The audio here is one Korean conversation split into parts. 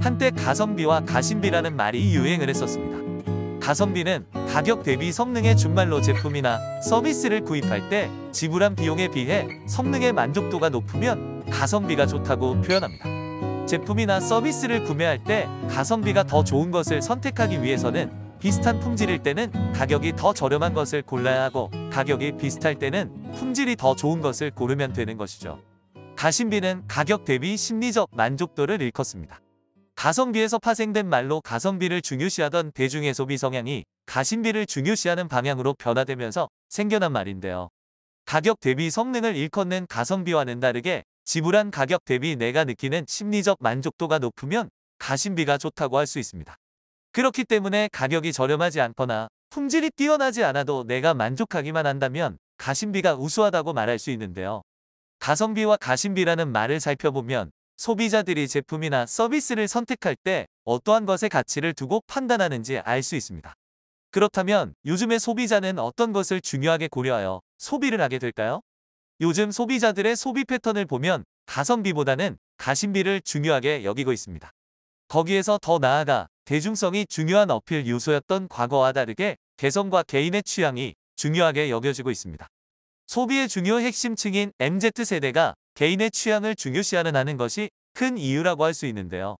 한때 가성비와 가심비라는 말이 유행을 했었습니다. 가성비는 가격 대비 성능의 준말로 제품이나 서비스를 구입할 때 지불한 비용에 비해 성능의 만족도가 높으면 가성비가 좋다고 표현합니다. 제품이나 서비스를 구매할 때 가성비가 더 좋은 것을 선택하기 위해서는 비슷한 품질일 때는 가격이 더 저렴한 것을 골라야 하고 가격이 비슷할 때는 품질이 더 좋은 것을 고르면 되는 것이죠. 가심비는 가격 대비 심리적 만족도를 일컫습니다. 가성비에서 파생된 말로 가성비를 중요시하던 대중의 소비 성향이 가심비를 중요시하는 방향으로 변화되면서 생겨난 말인데요. 가격 대비 성능을 일컫는 가성비와는 다르게 지불한 가격 대비 내가 느끼는 심리적 만족도가 높으면 가심비가 좋다고 할 수 있습니다. 그렇기 때문에 가격이 저렴하지 않거나 품질이 뛰어나지 않아도 내가 만족하기만 한다면 가심비가 우수하다고 말할 수 있는데요. 가성비와 가심비라는 말을 살펴보면 소비자들이 제품이나 서비스를 선택할 때 어떠한 것의 가치를 두고 판단하는지 알 수 있습니다. 그렇다면 요즘의 소비자는 어떤 것을 중요하게 고려하여 소비를 하게 될까요? 요즘 소비자들의 소비 패턴을 보면 가성비보다는 가심비를 중요하게 여기고 있습니다. 거기에서 더 나아가 대중성이 중요한 어필 요소였던 과거와 다르게 개성과 개인의 취향이 중요하게 여겨지고 있습니다. 소비의 중요 핵심층인 MZ세대가 개인의 취향을 중요시하는 하는 것이 큰 이유라고 할 수 있는데요.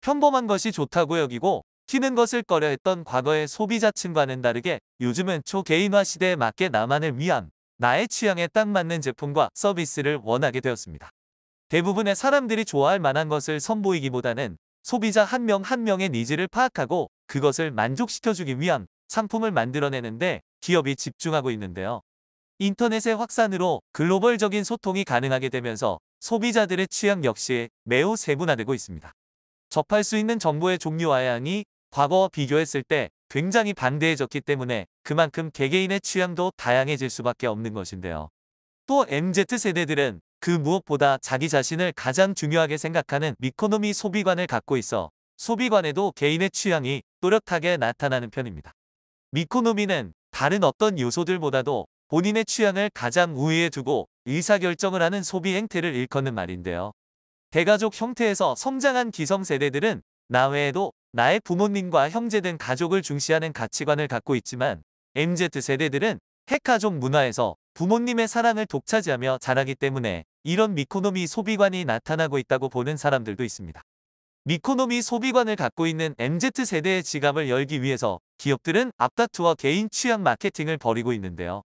평범한 것이 좋다고 여기고 튀는 것을 꺼려했던 과거의 소비자층과는 다르게 요즘은 초개인화 시대에 맞게 나만을 위한 나의 취향에 딱 맞는 제품과 서비스를 원하게 되었습니다. 대부분의 사람들이 좋아할 만한 것을 선보이기보다는 소비자 한 명한 한 명의 니즈를 파악하고 그것을 만족시켜주기 위한 상품을 만들어내는데 기업이 집중하고 있는데요. 인터넷의 확산으로 글로벌적인 소통이 가능하게 되면서 소비자들의 취향 역시 매우 세분화되고 있습니다. 접할 수 있는 정보의 종류와 양이 과거와 비교했을 때 굉장히 반대해졌기 때문에 그만큼 개개인의 취향도 다양해질 수밖에 없는 것인데요. 또 MZ세대들은 그 무엇보다 자기 자신을 가장 중요하게 생각하는 미코노미 소비관을 갖고 있어 소비관에도 개인의 취향이 또렷하게 나타나는 편입니다. 미코노미는 다른 어떤 요소들보다도 본인의 취향을 가장 우위에 두고 의사결정을 하는 소비 행태를 일컫는 말인데요. 대가족 형태에서 성장한 기성세대들은 나 외에도 나의 부모님과 형제 등 가족을 중시하는 가치관을 갖고 있지만 MZ세대들은 핵가족 문화에서 부모님의 사랑을 독차지하며 자라기 때문에 이런 미코노미 소비관이 나타나고 있다고 보는 사람들도 있습니다. 미코노미 소비관을 갖고 있는 MZ세대의 지갑을 열기 위해서 기업들은 앞다투어 개인 취향 마케팅을 벌이고 있는데요.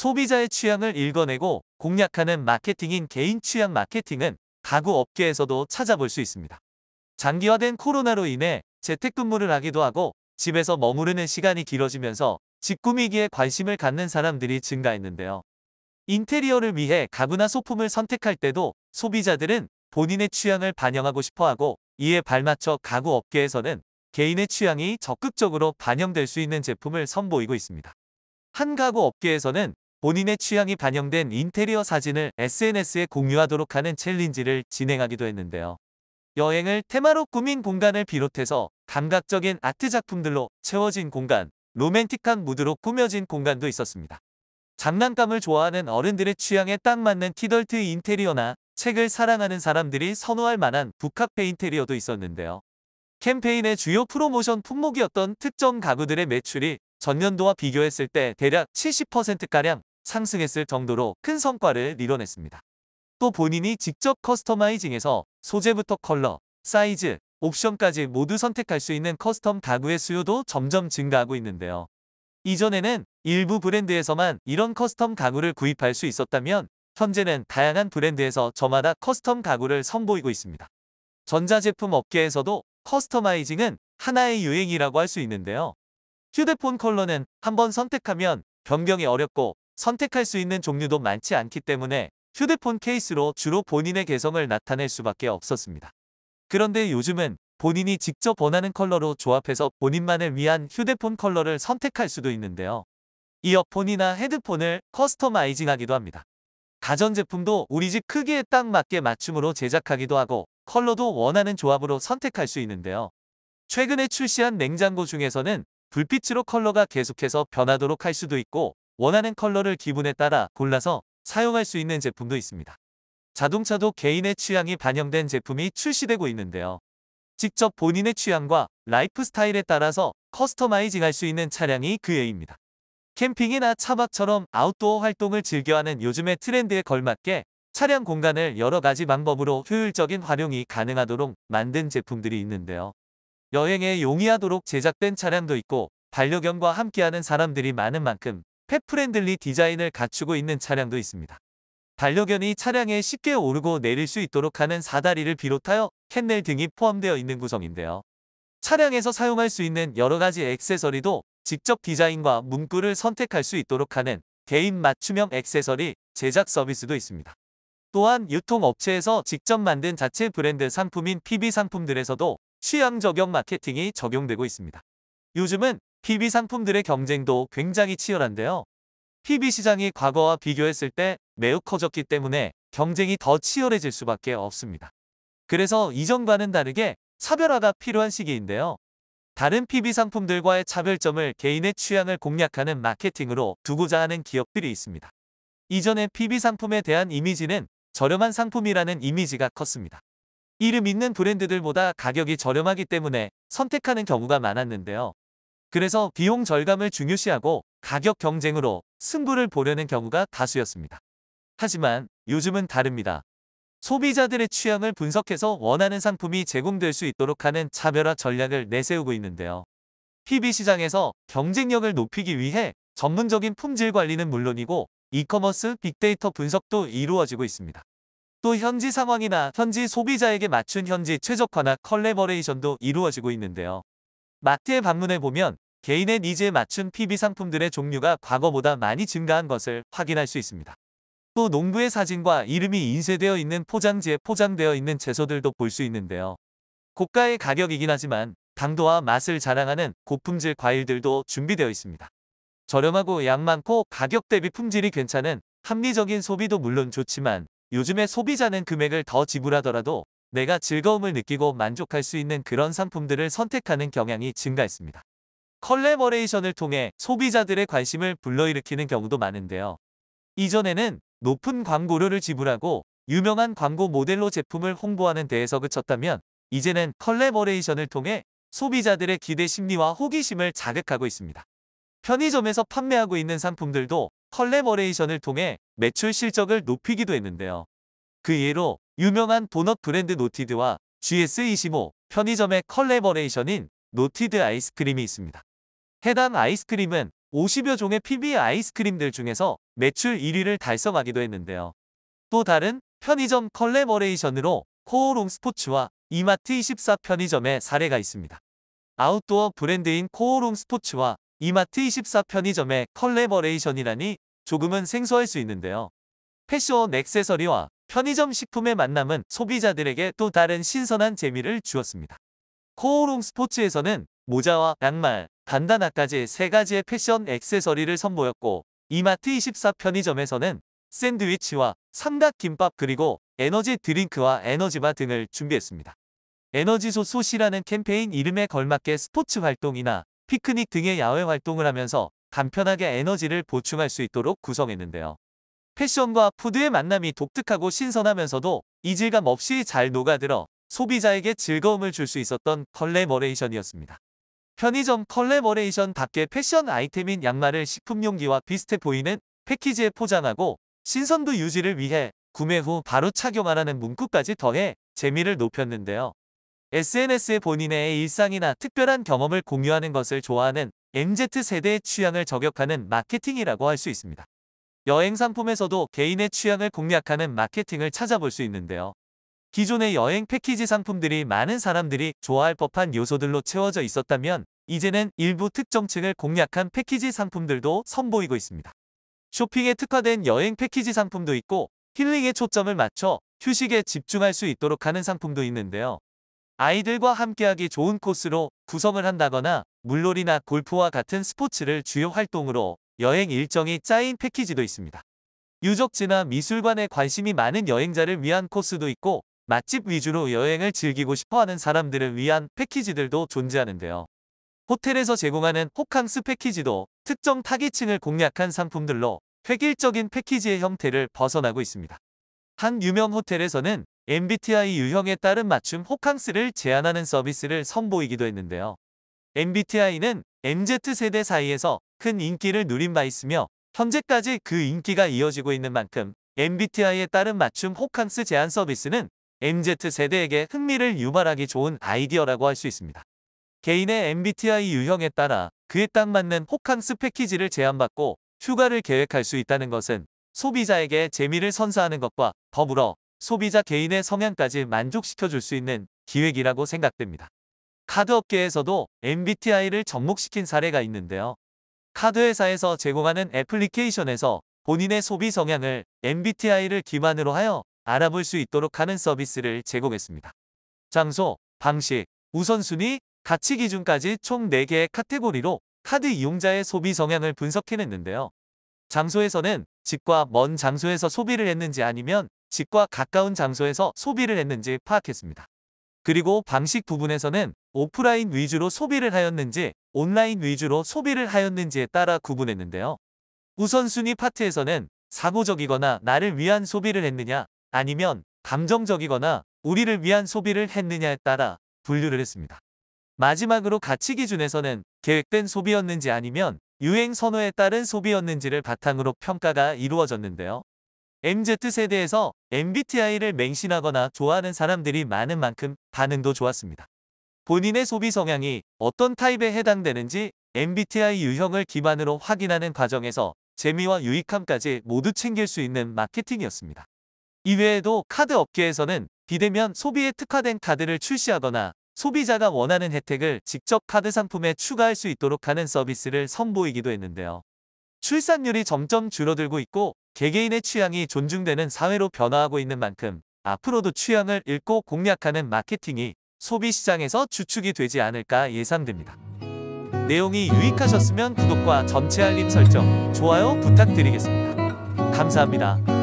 소비자의 취향을 읽어내고 공략하는 마케팅인 개인 취향 마케팅은 가구 업계에서도 찾아볼 수 있습니다. 장기화된 코로나로 인해 재택근무를 하기도 하고 집에서 머무르는 시간이 길어지면서 집 꾸미기에 관심을 갖는 사람들이 증가했는데요. 인테리어를 위해 가구나 소품을 선택할 때도 소비자들은 본인의 취향을 반영하고 싶어하고 이에 발맞춰 가구 업계에서는 개인의 취향이 적극적으로 반영될 수 있는 제품을 선보이고 있습니다. 한 가구 업계에서는 본인의 취향이 반영된 인테리어 사진을 SNS에 공유하도록 하는 챌린지를 진행하기도 했는데요. 여행을 테마로 꾸민 공간을 비롯해서 감각적인 아트 작품들로 채워진 공간, 로맨틱한 무드로 꾸며진 공간도 있었습니다. 장난감을 좋아하는 어른들의 취향에 딱 맞는 티덜트 인테리어나 책을 사랑하는 사람들이 선호할 만한 북카페 인테리어도 있었는데요. 캠페인의 주요 프로모션 품목이었던 특정 가구들의 매출이 전년도와 비교했을 때 대략 70%가량 상승했을 정도로 큰 성과를 이뤄냈습니다. 또 본인이 직접 커스터마이징해서 소재부터 컬러, 사이즈, 옵션까지 모두 선택할 수 있는 커스텀 가구의 수요도 점점 증가하고 있는데요. 이전에는 일부 브랜드에서만 이런 커스텀 가구를 구입할 수 있었다면 현재는 다양한 브랜드에서 저마다 커스텀 가구를 선보이고 있습니다. 전자제품 업계에서도 커스터마이징은 하나의 유행이라고 할 수 있는데요. 휴대폰 컬러는 한번 선택하면 변경이 어렵고 선택할 수 있는 종류도 많지 않기 때문에 휴대폰 케이스로 주로 본인의 개성을 나타낼 수밖에 없었습니다. 그런데 요즘은 본인이 직접 원하는 컬러로 조합해서 본인만을 위한 휴대폰 컬러를 선택할 수도 있는데요. 이어폰이나 헤드폰을 커스터마이징하기도 합니다. 가전제품도 우리 집 크기에 딱 맞게 맞춤으로 제작하기도 하고 컬러도 원하는 조합으로 선택할 수 있는데요. 최근에 출시한 냉장고 중에서는 불빛으로 컬러가 계속해서 변하도록 할 수도 있고 원하는 컬러를 기분에 따라 골라서 사용할 수 있는 제품도 있습니다. 자동차도 개인의 취향이 반영된 제품이 출시되고 있는데요. 직접 본인의 취향과 라이프 스타일에 따라서 커스터마이징 할수 있는 차량이 그에입니다. 캠핑이나 차박처럼 아웃도어 활동을 즐겨하는 요즘의 트렌드에 걸맞게 차량 공간을 여러 가지 방법으로 효율적인 활용이 가능하도록 만든 제품들이 있는데요. 여행에 용이하도록 제작된 차량도 있고 반려견과 함께하는 사람들이 많은 만큼 펫프렌들리 디자인을 갖추고 있는 차량도 있습니다. 반려견이 차량에 쉽게 오르고 내릴 수 있도록 하는 사다리를 비롯하여 캔넬 등이 포함되어 있는 구성인데요. 차량에서 사용할 수 있는 여러 가지 액세서리도 직접 디자인과 문구를 선택할 수 있도록 하는 개인 맞춤형 액세서리 제작 서비스도 있습니다. 또한 유통업체에서 직접 만든 자체 브랜드 상품인 PB 상품들에서도 취향 적용 마케팅이 적용되고 있습니다. 요즘은 PB 상품들의 경쟁도 굉장히 치열한데요. PB 시장이 과거와 비교했을 때 매우 커졌기 때문에 경쟁이 더 치열해질 수밖에 없습니다. 그래서 이전과는 다르게 차별화가 필요한 시기인데요. 다른 PB 상품들과의 차별점을 개인의 취향을 공략하는 마케팅으로 두고자 하는 기업들이 있습니다. 이전의 PB 상품에 대한 이미지는 저렴한 상품이라는 이미지가 컸습니다. 이름 있는 브랜드들보다 가격이 저렴하기 때문에 선택하는 경우가 많았는데요. 그래서 비용 절감을 중요시하고 가격 경쟁으로 승부를 보려는 경우가 다수였습니다. 하지만 요즘은 다릅니다. 소비자들의 취향을 분석해서 원하는 상품이 제공될 수 있도록 하는 차별화 전략을 내세우고 있는데요. PB 시장에서 경쟁력을 높이기 위해 전문적인 품질 관리는 물론이고 이커머스 빅데이터 분석도 이루어지고 있습니다. 또 현지 상황이나 현지 소비자에게 맞춘 현지 최적화나 컬래버레이션도 이루어지고 있는데요. 마트에 방문해 보면 개인의 니즈에 맞춘 PB 상품들의 종류가 과거보다 많이 증가한 것을 확인할 수 있습니다. 또 농부의 사진과 이름이 인쇄되어 있는 포장지에 포장되어 있는 채소들도 볼 수 있는데요. 고가의 가격이긴 하지만 당도와 맛을 자랑하는 고품질 과일들도 준비되어 있습니다. 저렴하고 양 많고 가격 대비 품질이 괜찮은 합리적인 소비도 물론 좋지만 요즘에 소비자는 금액을 더 지불하더라도 내가 즐거움을 느끼고 만족할 수 있는 그런 상품들을 선택하는 경향이 증가했습니다. 컬래버레이션을 통해 소비자들의 관심을 불러일으키는 경우도 많은데요. 이전에는 높은 광고료를 지불하고 유명한 광고 모델로 제품을 홍보하는 데에서 그쳤다면 이제는 컬래버레이션을 통해 소비자들의 기대 심리와 호기심을 자극하고 있습니다. 편의점에서 판매하고 있는 상품들도 컬래버레이션을 통해 매출 실적을 높이기도 했는데요. 그 예로 유명한 도넛 브랜드 노티드와 GS25 편의점의 컬래버레이션인 노티드 아이스크림이 있습니다. 해당 아이스크림은 50여 종의 PB 아이스크림들 중에서 매출 1위를 달성하기도 했는데요. 또 다른 편의점 컬래버레이션으로 코오롱 스포츠와 이마트24 편의점의 사례가 있습니다. 아웃도어 브랜드인 코오롱 스포츠와 이마트24 편의점의 컬래버레이션이라니 조금은 생소할 수 있는데요. 패션 액세서리와 편의점 식품의 만남은 소비자들에게 또 다른 신선한 재미를 주었습니다. 코오롱 스포츠에서는 모자와 양말, 반다나까지 세 가지의 패션 액세서리를 선보였고 이마트 24 편의점에서는 샌드위치와 삼각김밥 그리고 에너지 드링크와 에너지바 등을 준비했습니다. 에너지소 소시라는 캠페인 이름에 걸맞게 스포츠 활동이나 피크닉 등의 야외 활동을 하면서 간편하게 에너지를 보충할 수 있도록 구성했는데요. 패션과 푸드의 만남이 독특하고 신선하면서도 이질감 없이 잘 녹아들어 소비자에게 즐거움을 줄 수 있었던 컬래머레이션이었습니다 편의점 컬래머레이션밖의 패션 아이템인 양말을 식품용기와 비슷해 보이는 패키지에 포장하고 신선도 유지를 위해 구매 후 바로 착용하라는 문구까지 더해 재미를 높였는데요. SNS에 본인의 일상이나 특별한 경험을 공유하는 것을 좋아하는 MZ세대의 취향을 저격하는 마케팅이라고 할 수 있습니다. 여행 상품에서도 개인의 취향을 공략하는 마케팅을 찾아볼 수 있는데요. 기존의 여행 패키지 상품들이 많은 사람들이 좋아할 법한 요소들로 채워져 있었다면 이제는 일부 특정층을 공략한 패키지 상품들도 선보이고 있습니다. 쇼핑에 특화된 여행 패키지 상품도 있고 힐링에 초점을 맞춰 휴식에 집중할 수 있도록 하는 상품도 있는데요. 아이들과 함께하기 좋은 코스로 구성을 한다거나 물놀이나 골프와 같은 스포츠를 주요 활동으로 여행 일정이 짜인 패키지도 있습니다. 유적지나 미술관에 관심이 많은 여행자를 위한 코스도 있고 맛집 위주로 여행을 즐기고 싶어하는 사람들을 위한 패키지들도 존재하는데요. 호텔에서 제공하는 호캉스 패키지도 특정 타깃층을 공략한 상품들로 획일적인 패키지의 형태를 벗어나고 있습니다. 한 유명 호텔에서는 MBTI 유형에 따른 맞춤 호캉스를 제안하는 서비스를 선보이기도 했는데요. MBTI는 MZ세대 사이에서 큰 인기를 누린 바 있으며 현재까지 그 인기가 이어지고 있는 만큼 MBTI에 따른 맞춤 호캉스 제한 서비스는 MZ세대에게 흥미를 유발하기 좋은 아이디어라고 할 수 있습니다. 개인의 MBTI 유형에 따라 그에 딱 맞는 호캉스 패키지를 제안받고 휴가를 계획할 수 있다는 것은 소비자에게 재미를 선사하는 것과 더불어 소비자 개인의 성향까지 만족시켜줄 수 있는 기획이라고 생각됩니다. 카드업계에서도 MBTI를 접목시킨 사례가 있는데요. 카드 회사에서 제공하는 애플리케이션에서 본인의 소비 성향을 MBTI를 기반으로 하여 알아볼 수 있도록 하는 서비스를 제공했습니다. 장소, 방식, 우선순위, 가치 기준까지 총 4개의 카테고리로 카드 이용자의 소비 성향을 분석해냈는데요. 장소에서는 집과 먼 장소에서 소비를 했는지 아니면 집과 가까운 장소에서 소비를 했는지 파악했습니다. 그리고 방식 부분에서는 오프라인 위주로 소비를 하였는지 온라인 위주로 소비를 하였는지에 따라 구분했는데요. 우선순위 파트에서는 사고적이거나 나를 위한 소비를 했느냐 아니면 감정적이거나 우리를 위한 소비를 했느냐에 따라 분류를 했습니다. 마지막으로 가치 기준에서는 계획된 소비였는지 아니면 유행 선호에 따른 소비였는지를 바탕으로 평가가 이루어졌는데요. MZ세대에서 MBTI를 맹신하거나 좋아하는 사람들이 많은 만큼 반응도 좋았습니다. 본인의 소비 성향이 어떤 타입에 해당되는지 MBTI 유형을 기반으로 확인하는 과정에서 재미와 유익함까지 모두 챙길 수 있는 마케팅이었습니다. 이외에도 카드 업계에서는 비대면 소비에 특화된 카드를 출시하거나 소비자가 원하는 혜택을 직접 카드 상품에 추가할 수 있도록 하는 서비스를 선보이기도 했는데요. 출산율이 점점 줄어들고 있고 개개인의 취향이 존중되는 사회로 변화하고 있는 만큼 앞으로도 취향을 읽고 공략하는 마케팅이 소비 시장에서 주축이 되지 않을까 예상됩니다. 내용이 유익하셨으면 구독과 전체 알림 설정, 좋아요 부탁드리겠습니다. 감사합니다.